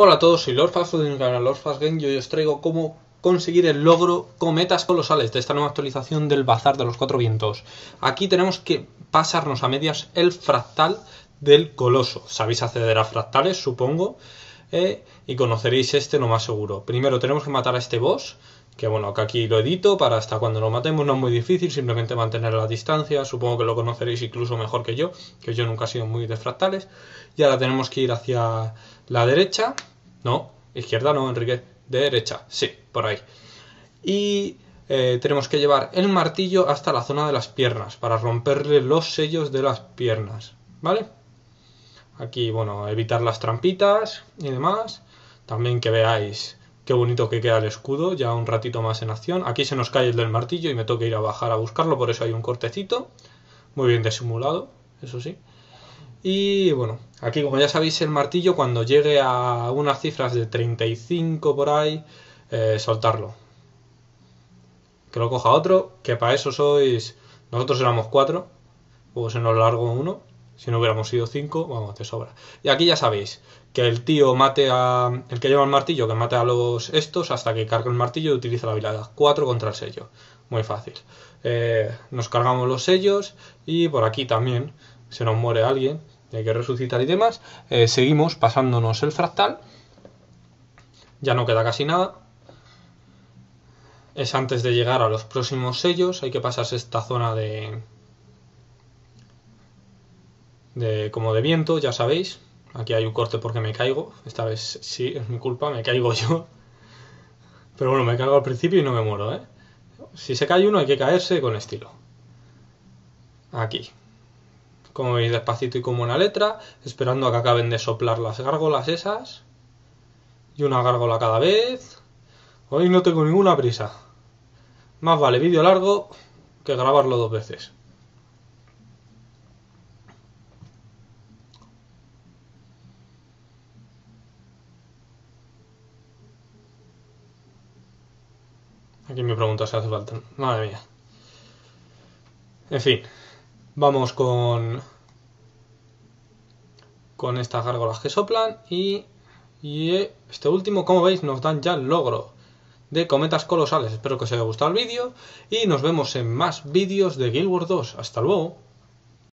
Hola a todos, soy Lorfas, soy de Lorfas y hoy os traigo cómo conseguir el logro Cometas Colosales de esta nueva actualización del Bazar de los Cuatro Vientos. Aquí tenemos que pasarnos a medias el fractal del coloso. Sabéis acceder a fractales, supongo, eh, y conoceréis este lo más seguro. Primero tenemos que matar a este boss, que bueno, que aquí lo edito para hasta cuando lo matemos, no es muy difícil, simplemente mantener la distancia, supongo que lo conoceréis incluso mejor que yo, que yo nunca he sido muy de fractales, y ahora tenemos que ir hacia la derecha, no, izquierda no, Enrique, derecha, sí, por ahí, y eh, tenemos que llevar el martillo hasta la zona de las piernas, para romperle los sellos de las piernas, ¿vale? Aquí, bueno, evitar las trampitas y demás, también que veáis Qué bonito que queda el escudo, ya un ratito más en acción. Aquí se nos cae el del martillo y me toca ir a bajar a buscarlo, por eso hay un cortecito. Muy bien disimulado, eso sí. Y bueno, aquí como ya sabéis el martillo cuando llegue a unas cifras de 35 por ahí, eh, soltarlo. Que lo coja otro, que para eso sois... Nosotros éramos cuatro, pues se nos largo uno. Si no hubiéramos sido cinco, vamos, te sobra. Y aquí ya sabéis que el tío mate a. El que lleva el martillo, que mate a los estos hasta que cargue el martillo y utiliza la habilidad 4 contra el sello. Muy fácil. Eh, nos cargamos los sellos y por aquí también se nos muere alguien. Hay que resucitar y demás. Eh, seguimos pasándonos el fractal. Ya no queda casi nada. Es antes de llegar a los próximos sellos. Hay que pasarse esta zona de, de, como de viento, ya sabéis. Aquí hay un corte porque me caigo. Esta vez sí, es mi culpa, me caigo yo. Pero bueno, me caigo al principio y no me muero, ¿eh? Si se cae uno hay que caerse con estilo. Aquí. Como veis, despacito y como una letra, esperando a que acaben de soplar las gárgolas esas. Y una gárgola cada vez. Hoy no tengo ninguna prisa. Más vale vídeo largo que grabarlo dos veces. Aquí me pregunta si hace falta. Madre mía. En fin. Vamos con. Con estas gárgolas que soplan. Y. Y eh, este último, como veis, nos dan ya el logro de cometas colosales. Espero que os haya gustado el vídeo. Y nos vemos en más vídeos de Guild Wars 2. Hasta luego.